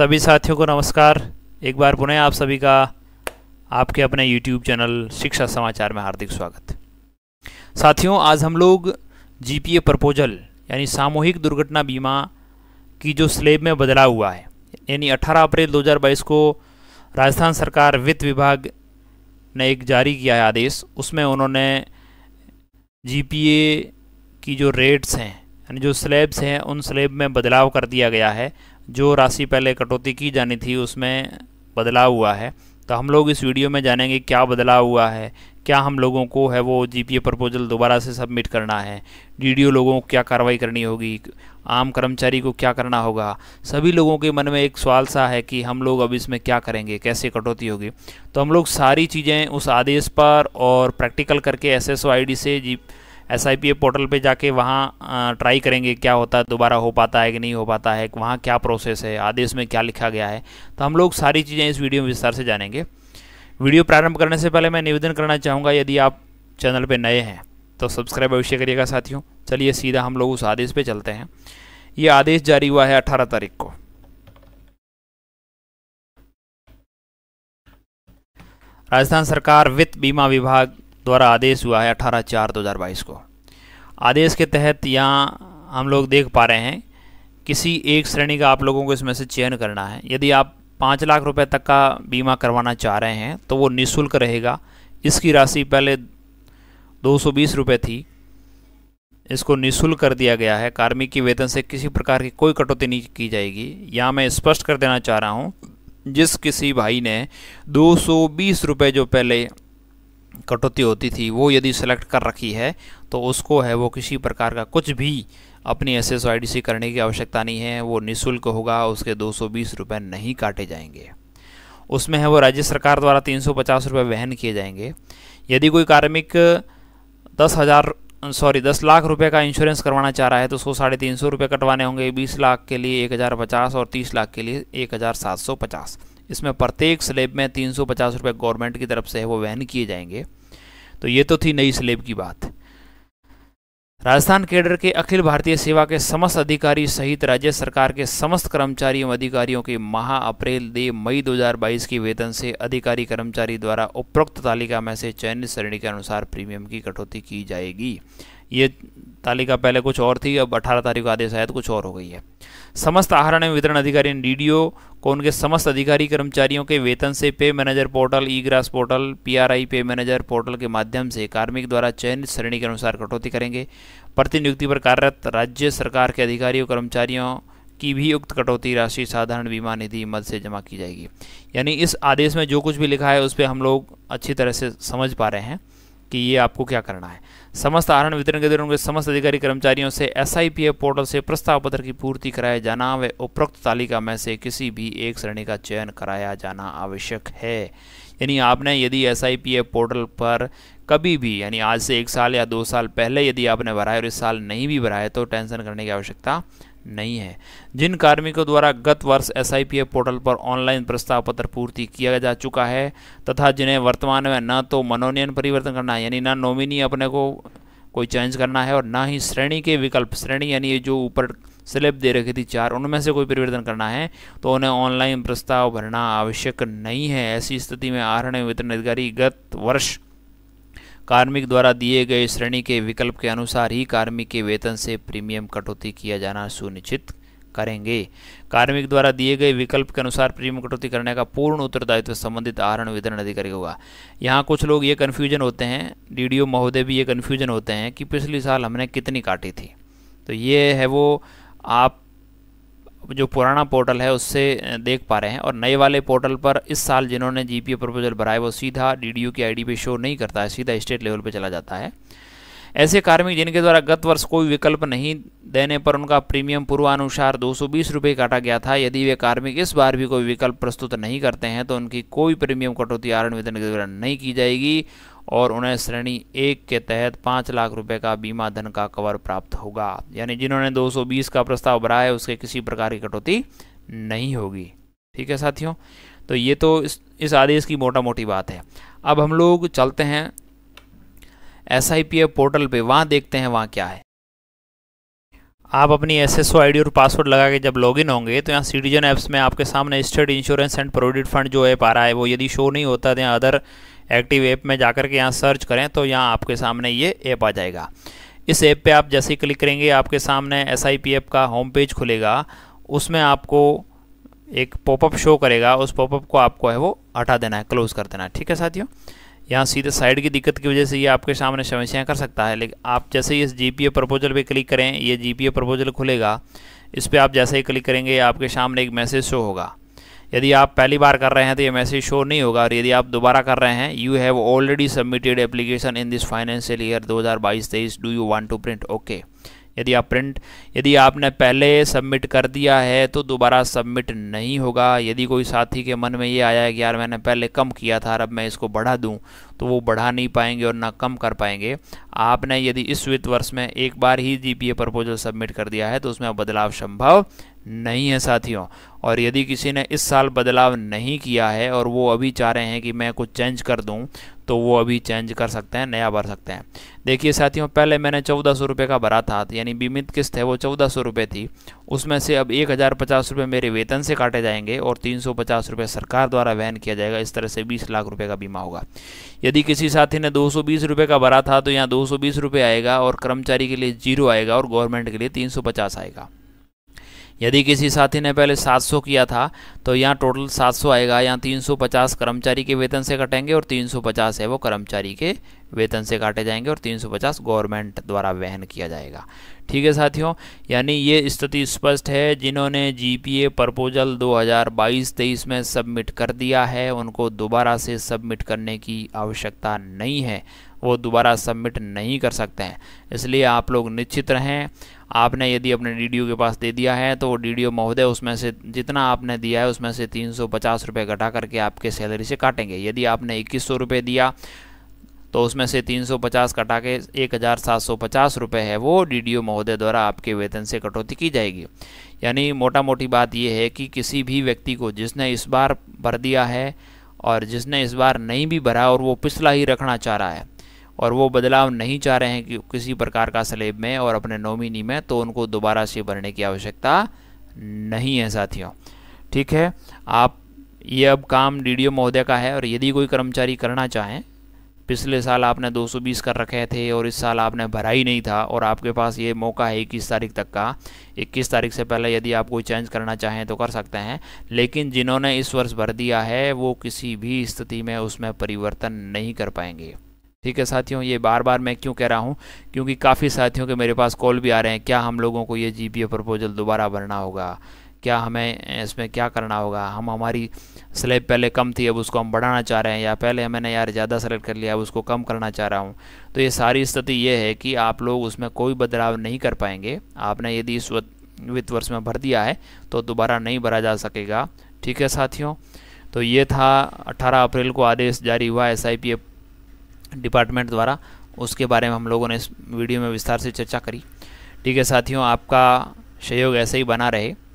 सभी साथियों को नमस्कार एक बार पुनः आप सभी का आपके अपने YouTube चैनल शिक्षा समाचार में हार्दिक स्वागत साथियों आज हम लोग जीपीए प्रपोजल यानी सामूहिक दुर्घटना बीमा की जो स्लेब में बदलाव हुआ है यानी 18 अप्रैल 2022 को राजस्थान सरकार वित्त विभाग ने एक जारी किया है आदेश उसमें उन्होंने जी की जो रेट्स हैं यानी जो स्लेब्स हैं उन स्लेब में बदलाव कर दिया गया है जो राशि पहले कटौती की जानी थी उसमें बदलाव हुआ है तो हम लोग इस वीडियो में जानेंगे क्या बदलाव हुआ है क्या हम लोगों को है वो जीपीए प्रपोजल दोबारा से सबमिट करना है डी लोगों को क्या कार्रवाई करनी होगी आम कर्मचारी को क्या करना होगा सभी लोगों के मन में एक सवाल सा है कि हम लोग अब इसमें क्या करेंगे कैसे कटौती होगी तो हम लोग सारी चीज़ें उस आदेश पर और प्रैक्टिकल करके एस एस से जी एस पोर्टल पे जाके वहाँ ट्राई करेंगे क्या होता है दोबारा हो पाता है कि नहीं हो पाता है वहाँ क्या प्रोसेस है आदेश में क्या लिखा गया है तो हम लोग सारी चीज़ें इस वीडियो में विस्तार से जानेंगे वीडियो प्रारंभ करने से पहले मैं निवेदन करना चाहूँगा यदि आप चैनल पर नए हैं तो सब्सक्राइब अवश्य करिएगा साथियों चलिए सीधा हम लोग उस आदेश पर चलते हैं ये आदेश जारी हुआ है अठारह तारीख को राजस्थान सरकार वित्त बीमा विभाग द्वारा आदेश हुआ है अठारह चार दो हज़ार बाईस को आदेश के तहत यहाँ हम लोग देख पा रहे हैं किसी एक श्रेणी का आप लोगों को इसमें से चयन करना है यदि आप पाँच लाख रुपए तक का बीमा करवाना चाह रहे हैं तो वो निशुल्क रहेगा इसकी राशि पहले दो सौ बीस रुपये थी इसको निशुल्क कर दिया गया है कार्मिक के वेतन से किसी प्रकार की कोई कटौती नहीं की जाएगी यहाँ मैं स्पष्ट कर देना चाह रहा हूँ जिस किसी भाई ने दो सौ बीस रुपये जो पहले कटौती होती थी वो यदि सेलेक्ट कर रखी है तो उसको है वो किसी प्रकार का कुछ भी अपनी एस एस सी करने की आवश्यकता नहीं है वो निःशुल्क होगा उसके दो सौ बीस रुपये नहीं काटे जाएंगे उसमें है वो राज्य सरकार द्वारा तीन सौ पचास रुपये वहन किए जाएंगे यदि कोई कार्मिक दस हज़ार सॉरी दस लाख रुपए का इंश्योरेंस करवाना चाह रहा है तो उसको साढ़े तीन सौ रुपये कटवाने होंगे बीस लाख के लिए एक हज़ार पचास और तीस लाख के लिए एक हज़ार सात सौ पचास इसमें प्रत्येक स्लेब में तीन सौ पचास गवर्नमेंट की तरफ से है वो वहन किए जाएंगे तो ये तो थी नई स्लेब की बात राजस्थान केडर के अखिल भारतीय सेवा के समस्त अधिकारी सहित राज्य सरकार के समस्त कर्मचारी एवं अधिकारियों के माह अप्रैल दे मई 2022 के वेतन से अधिकारी कर्मचारी द्वारा उपरोक्त तालिका में से चयनित श्रेणी के अनुसार प्रीमियम की कटौती की जाएगी ये तालिका पहले कुछ और थी अब 18 तारीख को आदेश आया तो कुछ और हो गई है समस्त आहरण एवं वितरण अधिकारी डी को उनके समस्त अधिकारी कर्मचारियों के वेतन से pay manager portal e GRAS portal PRI pay manager portal के माध्यम से कार्मिक द्वारा चयनित श्रेणी के अनुसार कटौती करेंगे प्रतिनियुक्ति पर कार्यरत राज्य सरकार के अधिकारियों कर्मचारियों की भी उक्त कटौती राशि साधारण बीमा निधि मद से जमा की जाएगी यानी इस आदेश में जो कुछ भी लिखा है उस पर हम लोग अच्छी तरह से समझ पा रहे हैं कि ये आपको क्या करना है समस्त आहरण वितरण के दौरान के समस्त अधिकारी कर्मचारियों से एस पोर्टल से प्रस्ताव पत्र की पूर्ति कराया जाना व उपरोक्त तालिका में से किसी भी एक श्रेणी का चयन कराया जाना आवश्यक है यानी आपने यदि एस पोर्टल पर कभी भी यानी आज से एक साल या दो साल पहले यदि आपने भरा है और इस साल नहीं भी भरा है तो टेंशन करने की आवश्यकता नहीं है जिन कार्मिकों द्वारा गत वर्ष एस पोर्टल पर ऑनलाइन प्रस्ताव पत्र पूर्ति किया जा चुका है तथा जिन्हें वर्तमान में न तो मनोनयन परिवर्तन करना है यानी ना नॉमिनी अपने को कोई चेंज करना है और ना ही श्रेणी के विकल्प श्रेणी यानी जो ऊपर स्लिप दे रखी थी चार उनमें से कोई परिवर्तन करना है तो उन्हें ऑनलाइन प्रस्ताव भरना आवश्यक नहीं है ऐसी स्थिति में आरण्य वितरण अधिकारी गत वर्ष कार्मिक द्वारा दिए गए श्रेणी के विकल्प के अनुसार ही कार्मिक के वेतन से प्रीमियम कटौती किया जाना सुनिश्चित करेंगे कार्मिक द्वारा दिए गए विकल्प के अनुसार प्रीमियम कटौती करने का पूर्ण उत्तरदायित्व संबंधित आहरण वितरण अधिकारी होगा यहाँ कुछ लोग ये कन्फ्यूजन होते हैं डी महोदय भी ये कन्फ्यूजन होते हैं कि पिछले साल हमने कितनी काटी थी तो ये है वो आप जो पुराना पोर्टल है उससे देख पा रहे हैं और नए वाले पोर्टल पर इस साल जिन्होंने जीपीए प्रपोजल भरा है वो सीधा डीडीयू की आईडी पे शो नहीं करता है सीधा स्टेट लेवल पे चला जाता है ऐसे कार्मिक जिनके द्वारा गत वर्ष कोई विकल्प नहीं देने पर उनका प्रीमियम पूर्वानुसार दो सौ काटा गया था यदि वे कार्मिक इस बार भी कोई विकल्प प्रस्तुत नहीं करते हैं तो उनकी कोई प्रीमियम कटौती आरण वेतन के द्वारा नहीं की जाएगी और उन्हें श्रेणी एक के तहत पाँच लाख रुपए का बीमा धन का कवर प्राप्त होगा यानी जिन्होंने 220 का प्रस्ताव भरा है उसके किसी प्रकार की कटौती नहीं होगी ठीक है साथियों तो ये तो इस इस आदेश की मोटा मोटी बात है अब हम लोग चलते हैं एस पोर्टल पे वहाँ देखते हैं वहाँ क्या है आप अपनी एस एस और पासवर्ड लगा के जब लॉगिन होंगे तो यहाँ सिटीजन ऐप्स में आपके सामने state insurance and provident fund जो ऐप आ रहा है वो यदि शो नहीं होता तो यहाँ अदर एक्टिव ऐप में जाकर के यहाँ सर्च करें तो यहाँ आपके सामने ये ऐप आ जाएगा इस ऐप पे आप जैसे ही क्लिक करेंगे आपके सामने एस आई पी ऐप का होम पेज खुलेगा उसमें आपको एक पॉपअप शो करेगा उस पॉपअप को आपको है वो हटा देना है क्लोज़ कर देना है ठीक है साथियों यहाँ सीधे साइड की दिक्कत की वजह से ये आपके सामने समस्याएं कर सकता है लेकिन आप जैसे ही इस जी पी ए प्रपोजल पर क्लिक करें ये जी पी ए प्रपोजल खुलेगा इस पर आप जैसे ही क्लिक करेंगे आपके सामने एक मैसेज शो होगा यदि आप पहली बार कर रहे हैं तो ये मैसेज शो नहीं होगा और यदि आप दोबारा कर रहे हैं you have already submitted application in this financial year 2022-23 do you want to print okay यदि आप प्रिंट यदि आपने पहले सबमिट कर दिया है तो दोबारा सबमिट नहीं होगा यदि कोई साथी के मन में ये आया है कि यार मैंने पहले कम किया था अब मैं इसको बढ़ा दूँ तो वो बढ़ा नहीं पाएंगे और ना कम कर पाएंगे आपने यदि इस वित्त वर्ष में एक बार ही जी प्रपोजल सबमिट कर दिया है तो उसमें बदलाव संभव नहीं है साथियों और यदि किसी ने इस साल बदलाव नहीं किया है और वो अभी चाह रहे हैं कि मैं कुछ चेंज कर दूं तो वो अभी चेंज कर सकते हैं नया भर सकते हैं देखिए साथियों पहले मैंने चौदह सौ रुपये का भरा था यानी बीमित किस्त है वो चौदह सौ रुपये थी उसमें से अब एक हज़ार पचास रुपये मेरे वेतन से काटे जाएंगे और तीन सौ पचास रुपये सरकार द्वारा वहन किया जाएगा इस तरह से बीस लाख रुपये का बीमा होगा यदि किसी साथी ने दो सौ बीस रुपये का भरा था तो यहाँ दो सौ बीस रुपये आएगा और कर्मचारी के लिए जीरो आएगा और गवर्नमेंट के लिए तीन सौ पचास आएगा यदि किसी साथी ने पहले 700 किया था तो यहाँ टोटल 700 आएगा यहाँ 350 कर्मचारी के वेतन से कटेंगे और 350 है वो कर्मचारी के वेतन से काटे जाएंगे और 350 गवर्नमेंट द्वारा वहन किया जाएगा ठीक है साथियों यानी ये स्थिति स्पष्ट है जिन्होंने जीपीए प्रपोजल 2022-23 में सबमिट कर दिया है उनको दोबारा से सबमिट करने की आवश्यकता नहीं है वो दोबारा सबमिट नहीं कर सकते हैं इसलिए आप लोग निश्चित रहें आपने यदि अपने डी के पास दे दिया है तो वो डी महोदय उसमें से जितना आपने दिया है उसमें से तीन सौ पचास रुपये घटा करके आपके सैलरी से काटेंगे यदि आपने इक्कीस सौ रुपये दिया तो उसमें से 350 कटा के एक हज़ार है वो डी महोदय द्वारा आपके वेतन से कटौती की जाएगी यानी मोटा मोटी बात ये है कि किसी भी व्यक्ति को जिसने इस बार भर दिया है और जिसने इस बार नहीं भी भरा और वो पिछला ही रखना चाह रहा है और वो बदलाव नहीं चाह रहे हैं कि किसी प्रकार का स्लेब में और अपने नॉमिनी में तो उनको दोबारा से भरने की आवश्यकता नहीं है साथियों ठीक है आप ये अब काम डी महोदय का है और यदि कोई कर्मचारी करना चाहें पिछले साल आपने 220 कर रखे थे और इस साल आपने भरा ही नहीं था और आपके पास ये मौका है इक्कीस तारीख तक का इक्कीस तारीख से पहले यदि आप कोई चेंज करना चाहें तो कर सकते हैं लेकिन जिन्होंने इस वर्ष भर दिया है वो किसी भी स्थिति में उसमें परिवर्तन नहीं कर पाएंगे ठीक है साथियों ये बार बार मैं क्यों कह रहा हूँ क्योंकि काफ़ी साथियों के मेरे पास कॉल भी आ रहे हैं क्या हम लोगों को ये जी प्रपोजल दोबारा भरना होगा क्या हमें इसमें क्या करना होगा हम हमारी स्लेब पहले कम थी अब उसको हम बढ़ाना चाह रहे हैं या पहले मैंने यार ज़्यादा सेलेक्ट कर लिया अब उसको कम करना चाह रहा हूँ तो ये सारी स्थिति ये है कि आप लोग उसमें कोई बदलाव नहीं कर पाएंगे आपने यदि इस वित्त वर्ष में भर दिया है तो दोबारा नहीं भरा जा सकेगा ठीक है साथियों तो ये था अठारह अप्रैल को आदेश जारी हुआ S I P F department द्वारा उसके बारे में हम लोगों ने इस वीडियो में विस्तार से चर्चा करी ठीक है साथियों आपका सहयोग ऐसे ही बना रहे